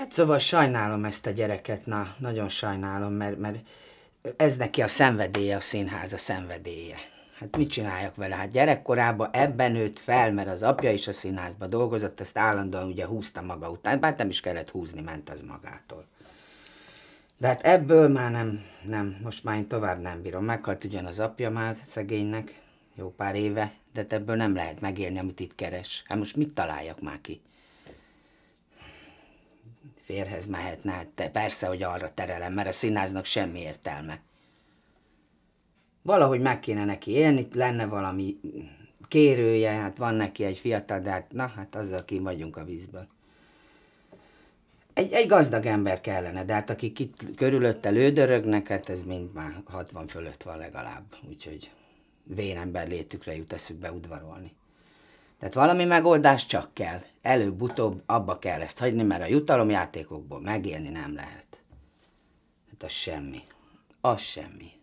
Hát szóval sajnálom ezt a gyereket, na, nagyon sajnálom, mert, mert ez neki a szenvedélye, a színház a szenvedélye. Hát mit csináljak vele? Hát gyerekkorában ebben nőtt fel, mert az apja is a színházba dolgozott, ezt állandóan ugye húzta maga után, bár nem is kellett húzni, ment az magától. De hát ebből már nem, nem, most már én tovább nem bírom. Meghalt ugyan az apja már szegénynek, jó pár éve, de ebből nem lehet megélni, amit itt keres. Hát most mit találjak már ki? férhez mehetne, hát te persze, hogy arra terelem, mert a színháznak semmi értelme. Valahogy meg kéne neki élni, lenne valami kérője, hát van neki egy fiatal, de hát, na hát azzal ki vagyunk a vízből. Egy, egy gazdag ember kellene, de hát akik itt körülötte lődörögnek, hát ez mind már 60 fölött van legalább, úgyhogy vén ember létükre jut eszükbe udvarolni. Tehát valami megoldás csak kell. Előbb-utóbb abba kell ezt hagyni, mert a jutalomjátékokból megélni nem lehet. Hát az semmi. Az semmi.